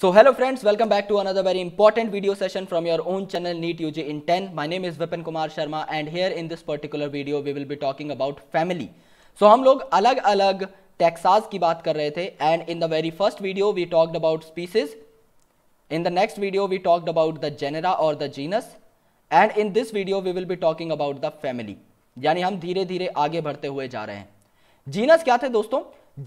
So hello friends welcome back to another very important video session from your own channel NEET you in ten my name is Vipin Kumar Sharma and here in this particular video we will be talking about family so हम लोग अलग अलग टैक्साज की बात कर रहे थे and in the very first video we talked about species in the next video we talked about the genera और the genus and in this video we will be talking about the family यानी हम धीरे धीरे आगे बढ़ते हुए जा रहे हैं जीनस क्या थे दोस्तों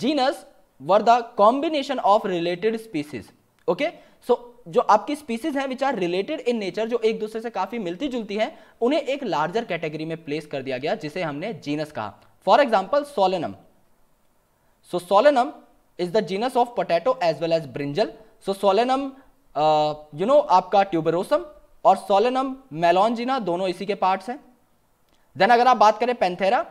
genus were the combination of related species okay so जो आपकी स्पीसीज हैं which are related in nature जो एक दूसरे से काफी मिलती जुलती हैं उन्हें एक लार्जर कैटेगरी में प्लेस कर दिया गया जिसे हमने जीनस कहा for example solanum so solanum is the genus of potato as well as brinjal so solanum you know आपका ट्यूबरोसम और सोलेनम मेलोनजीना दोनों इसी के पार्ट्स हैं देन अगर आप बात करें panthera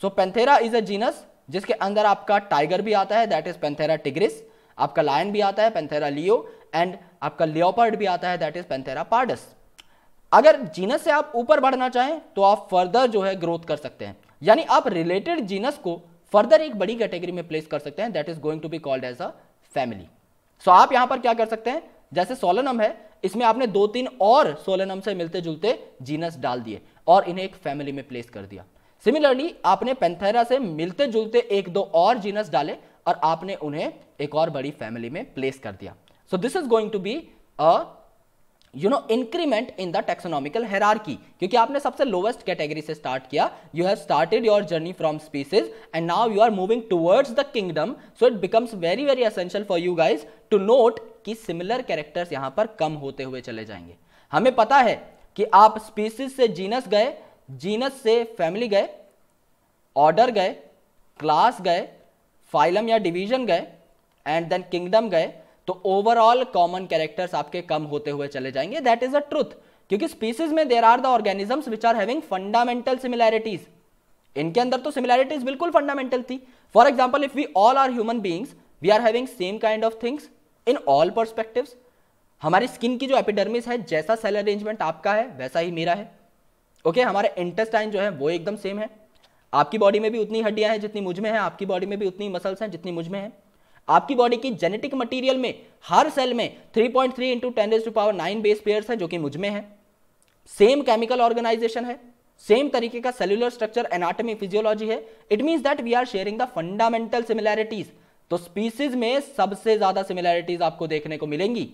so panthera is a genus जिसके अंदर आपका टाइगर भी आता है दैट इज पेंथेरा टिग्रिस आपका लायन भी आता है पेंथेरा लियो एंड आपका लियोपर्ड भी आता है दैट इज पेंथेरा पार्डस अगर जीनस से आप ऊपर बढ़ना चाहें तो आप फर्दर जो है ग्रोथ कर सकते हैं यानी आप रिलेटेड जीनस को फर्दर एक बड़ी कैटेगरी में प्लेस कर सकते हैं that is going to be called as a family so आप यहां पर क्या कर सकते हैं जैसे सोलनम है इसमें आपने दो तीन और सोलनम से मिलते जुलते जीनस डाल दिए और इन्हें एक फैमिली में प्लेस कर दिया सिमिलरली आपने पेंथेरा से मिलते जुलते एक दो और जीनस डाले और आपने उन्हें एक और बड़ी फैमिली में प्लेस कर दिया so this is going to be a you know increment in the taxonomical hierarchy क्योंकि आपने सबसे लोवेस्ट कैटेगरी से स्टार्ट किया you have started your journey from species and now you are moving towards the kingdom so it becomes very very essential for you guys to note कि similar characters यहां पर कम होते हुए चले जाएंगे हमें पता है कि आप स्पीसीज से जीनस गए जीनस से फैमिली गए ऑर्डर गए क्लास गए फाइलम या डिवीजन गए एंड देन किंगडम गए तो ओवरऑल कॉमन कैरेक्टर्स आपके कम होते हुए चले जाएंगे दैट इज अ ट्रूथ क्योंकि स्पीसीज में there are the organisms which are having fundamental similarities इनके अंदर तो सिमिलैरिटीज बिल्कुल फंडामेंटल थी for example if we all are human beings we are having same kind of things in all perspective हमारी skin की जो epidermis है जैसा सेल अरेंजमेंट आपका है वैसा ही मेरा है ओके okay, हमारे इंटेस्टाइन जो है वो एकदम सेम है आपकी बॉडी में भी उतनी हड्डियां हैं जितनी मुझ में है आपकी बॉडी में भी उतनी मसल्स हैं जितनी मुझ में है आपकी बॉडी की जेनेटिक मटेरियल में हर सेल में 3.3 point three into ten to power nine base pairs हैं जो कि मुझ में है सेम केमिकल ऑर्गेनाइजेशन है सेम तरीके का सेल्यूलर स्ट्रक्चर एनाटॉमी फिजियोलॉजी है it means that we are sharing the fundamental similarities तो स्पीसीज में सबसे ज्यादा सिमिलैरिटीज आपको देखने को मिलेंगी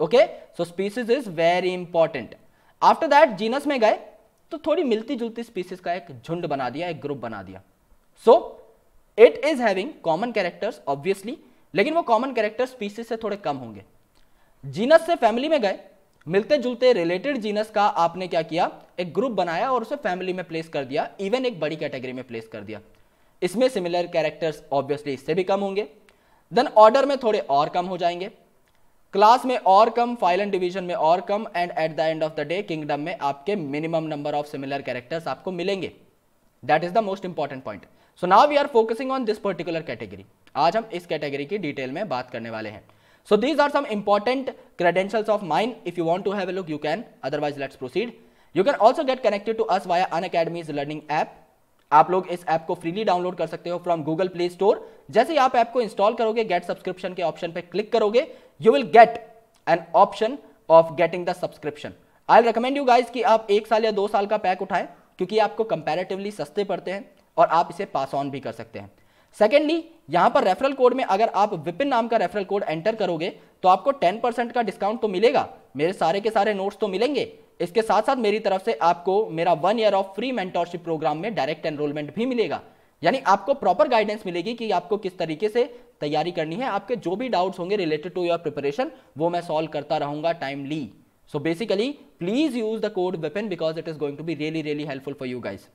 okay so species is very important after that genus में गए तो थोड़ी मिलती जुलती स्पीसीज का एक झुंड बना दिया एक ग्रुप बना दिया so it is having common characters obviously लेकिन वो कॉमन कैरेक्टर स्पीसीज से थोड़े कम होंगे जीनस से फैमिली में गए मिलते जुलते रिलेटेड जीनस का आपने क्या किया एक ग्रुप बनाया और उसे फैमिली में प्लेस कर दिया इवन एक बड़ी कैटेगरी में प्लेस कर दिया इसमें सिमिलर कैरेक्टर्स ऑब्वियसली इससे भी कम होंगे देन ऑर्डर में थोड़े और कम हो जाएंगे क्लास में और कम फाइल एंड डिविजन में और कम and at the end of the day kingdom में आपके minimum number of similar characters आपको मिलेंगे that is the most important point so now we are focusing on this particular category आज हम इस कैटेगरी की डिटेल में बात करने वाले हैं so these are some important credentials of mind if you want to have a look you can otherwise let's proceed you can also get connected to us via Unacademy's learning app आप लोग इस app को freely download कर सकते हो from Google play store जैसे ही आप app को इंस्टॉल करोगे गेट सब्सक्रिप्शन के ऑप्शन पर क्लिक करोगे you will get an option of getting the subscription I recommend you guys कि आप एक साल या दो साल का पैक उठाएं क्योंकि आपको कंपेरेटिवली सस्ते पड़ते हैं और आप इसे पास ऑन भी कर सकते हैं सेकेंडली यहां पर रेफरल कोड में अगर आप विपिन नाम का रेफरल कोड एंटर करोगे तो आपको 10% का डिस्काउंट तो मिलेगा मेरे सारे के सारे नोट्स तो मिलेंगे इसके साथ साथ मेरी तरफ से आपको मेरा one year of free mentorship programme में डायरेक्ट एनरोलमेंट भी मिलेगा यानी आपको प्रॉपर गाइडेंस मिलेगी कि आपको किस तरीके से तैयारी करनी है आपके जो भी डाउट्स होंगे रिलेटेड टू योर प्रिपरेशन वो मैं सॉल्व करता रहूंगा timely so basically please use the code weapon because it is going to be really really helpful for you guys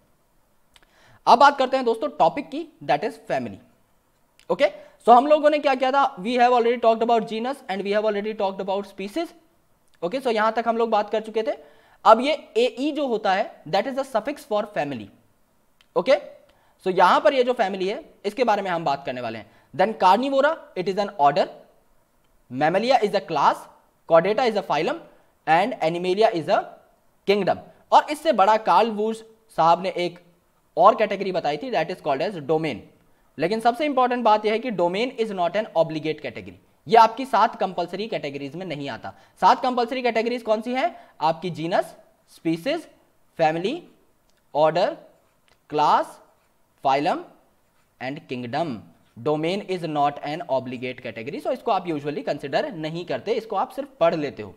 अब बात करते हैं दोस्तों टॉपिक की that is family okay so हम लोगों ने क्या किया था we have already talked about genus and we have already talked about species okay so यहां तक हम लोग बात कर चुके थे अब ये ए -E जो होता है that is the suffix for family okay so यहां पर ये जो फैमिली है इसके बारे में हम बात करने वाले हैं then carnivora it is an order mammalia is a class कॉडेटा is a phylum and animalia is a kingdom और इससे बड़ा कार्ल वूज साहब ने एक और कैटेगरी बताई थी that is called as domain लेकिन सबसे इंपॉर्टेंट बात यह है कि domain is not an obligate category ये आपकी सात कंपलसरी कैटेगरीज में नहीं आता सात कंपलसरी कैटेगरीज कौन सी है आपकी genus species family order class phylum and kingdom domain is not an obligate category so इसको आप यूजुअली कंसिडर नहीं करते इसको आप सिर्फ पढ़ लेते हो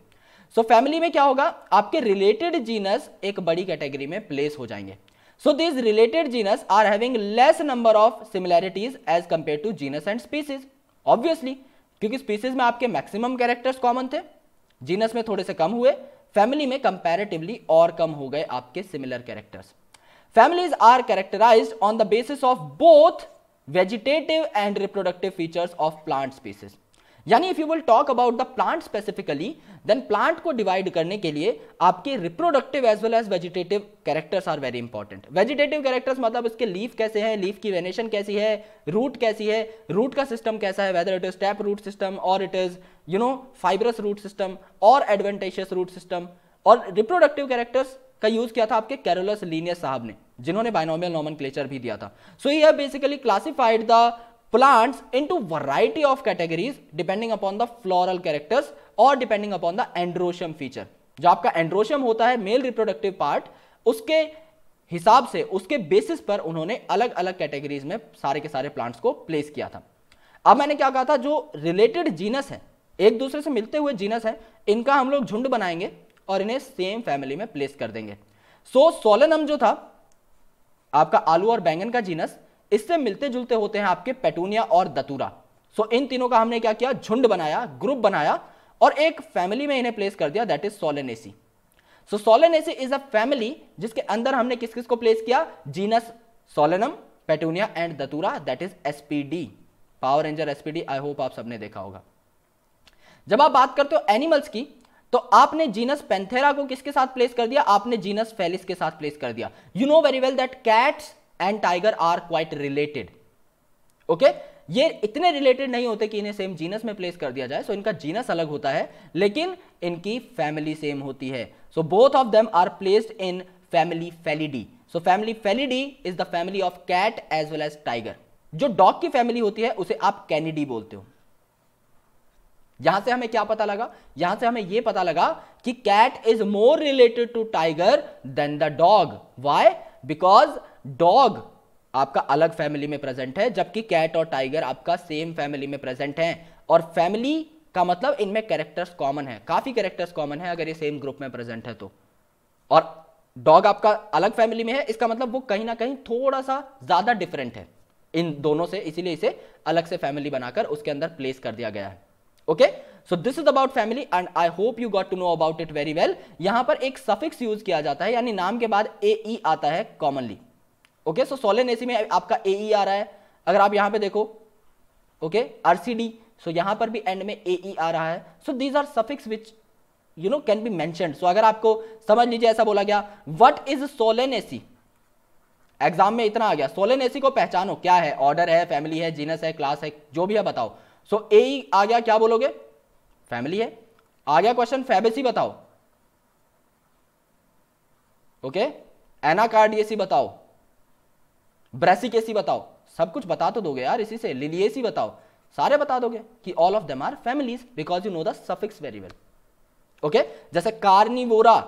सो so, फैमिली में क्या होगा आपके रिलेटेड जीनस एक बड़ी कैटेगरी में प्लेस हो जाएंगे so this related genus are having less number of similarities as compare to genus and species obviously क्योंकि स्पीसीज में आपके मैक्सिमम कैरेक्टर्स कॉमन थे जीनस में थोड़े से कम हुए फैमिली में कंपैरेटिवली और कम हो गए आपके similar characters families are characterise on the basis of both vegetative and reproductive features of plant species यानी if you will talk about the plant specifically then plant को डिवाइड करने के लिए आपके reproductive as well as vegetative characters are very important vegetative characters मतलब इसके leaf कैसे हैं लीफ की वेनेशन कैसी है रूट कैसी है रूट का सिस्टम कैसा है whether it is tap root system और it is you know fibrous root system और एडवेंटेशियस रूट सिस्टम और रिप्रोडक्टिव कैरेक्टर्स का यूज किया था आपके कैरोलस लीनियस साहब ने जिन्होंने बायनोमियल नॉमन क्लेचर भी दिया था so he basically classified the plants into variety of categories depending upon the floral characters or depending upon the androecium feature जो आपका एंड्रोशियम होता है मेल रिप्रोडक्टिव पार्ट उसके हिसाब से उसके बेसिस पर उन्होंने अलग अलग कैटेगरीज में सारे के सारे प्लांट्स को प्लेस किया था अब मैंने क्या कहा था जो रिलेटेड जीनस है एक दूसरे से मिलते हुए जीनस है इनका हम लोग झुंड बनाएंगे और इन्हें सेम फैमिली में प्लेस कर देंगे सो so, सोलनम जो था आपका आलू और बैंगन का जीनस इससे मिलते जुलते होते हैं आपके पेटूनिया और दतूरा सो इन तीनों का हमने क्या किया झुंड बनाया ग्रुप बनाया और एक फैमिली में इन्हें प्लेस कर दिया that is solanaceae so solanaceae is a family जिसके अंदर हमने किस किस को प्लेस किया genus solanum petunia and datura that is SPD power ranger SPD I hope आप सबने देखा होगा जब आप बात करते हो एनिमल्स की तो आपने जीनस पेंथेरा को किसके साथ प्लेस कर दिया आपने जीनस फेलिस के साथ प्लेस कर दिया you know very well that cats and tiger are quite related okay ये इतने रिलेटेड नहीं होते कि इन्हें सेम जीनस में प्लेस कर दिया जाए सो so इनका जीनस अलग होता है लेकिन इनकी फैमिली सेम होती है so both of them are placed in family felidae so family felidae is the family of cat as well as tiger जो डॉग की फैमिली होती है उसे आप कैनिडी बोलते हो यहां से हमें क्या पता लगा यहां से हमें यह पता लगा कि cat is more related to tiger than the dog why because dog आपका अलग फैमिली में प्रेजेंट है जबकि कैट और टाइगर आपका सेम फैमिली में प्रेजेंट है और फैमिली का मतलब इनमें कैरेक्टर्स कॉमन है काफी कैरेक्टर्स कॉमन है अगर ये सेम ग्रुप में प्रेजेंट है तो और डॉग आपका अलग फैमिली में है इसका मतलब वो कहीं ना कहीं थोड़ा सा ज्यादा डिफरेंट है इन दोनों से इसीलिए इसे अलग से फैमिली बनाकर उसके अंदर प्लेस कर दिया गया है okay so this is about family and I hope you got to know about it very well यहां पर एक सफिक्स यूज किया जाता है यानी नाम के बाद ए ई e आता है commonly okay so solanaceae में आपका ए e आ रहा है अगर आप यहां पे देखो ओके आर सी सो यहां पर भी एंड में ए e आ रहा है so these are suffix which you know can be mention so अगर आपको समझ लीजिए ऐसा बोला गया what is solanaceae exam में इतना आ गया सोलन एसी को पहचानो क्या है ऑर्डर है फैमिली है जीनस है क्लास है जो भी है बताओ सो so, ए e आ गया क्या बोलोगे फैमिली है आ गया क्वेश्चन फैबेसी बताओ ओके एनाकार्डियसी बताओ एसी बताओ सब कुछ बता तो दोगे यार इसी से लिलिएसी बताओ सारे बता दोगे कि all of them are families because you know the suffix very well okay जैसे कार्निवोरा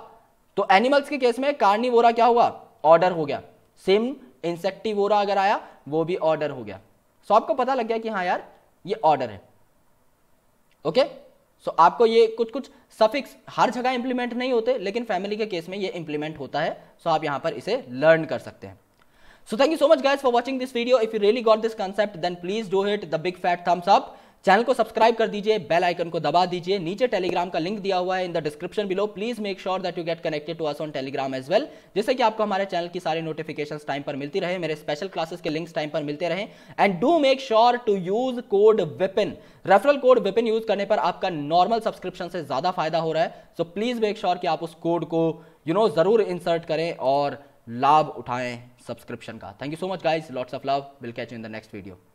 तो एनिमल्स के केस में कार्निवोरा क्या हुआ ऑर्डर हो गया सेम इंसेक्टिवोरा अगर आया वो भी ऑर्डर हो गया सो so, आपको पता लग गया कि हाँ यार ये ऑर्डर है ओके okay? सो so, आपको ये कुछ कुछ सफिक्स हर जगह इंप्लीमेंट नहीं होते लेकिन फैमिली के केस में ये इंप्लीमेंट होता है सो so, आप यहां पर इसे लर्न कर सकते हैं So thank you so much guys for watching this video. If you really got this concept then please do hit the big fat thumbs up. Channel को सब्सक्राइब कर दीजिए बेल आइकन को दबा दीजिए नीचे टेलीग्राम का लिंक दिया हुआ है in the description below please make sure that you get connected to us on Telegram as well जिससे कि आपको हमारे चैनल की सारी नोटिफिकेशन टाइम पर मिलती रहे मेरे स्पेशल क्लासेस के लिंक्स टाइम पर मिलते रहे and do make sure to use code Vipin referral code Vipin use करने पर आपका नॉर्मल सब्सक्रिप्शन से ज्यादा फायदा हो रहा है सो प्लीज मेक श्योर कि आप उस कोड को यू you नो know, जरूर इंसर्ट करें और लाभ उठाएं सब्सक्रिप्शन का thank you so much guys lots of love will catch in the next video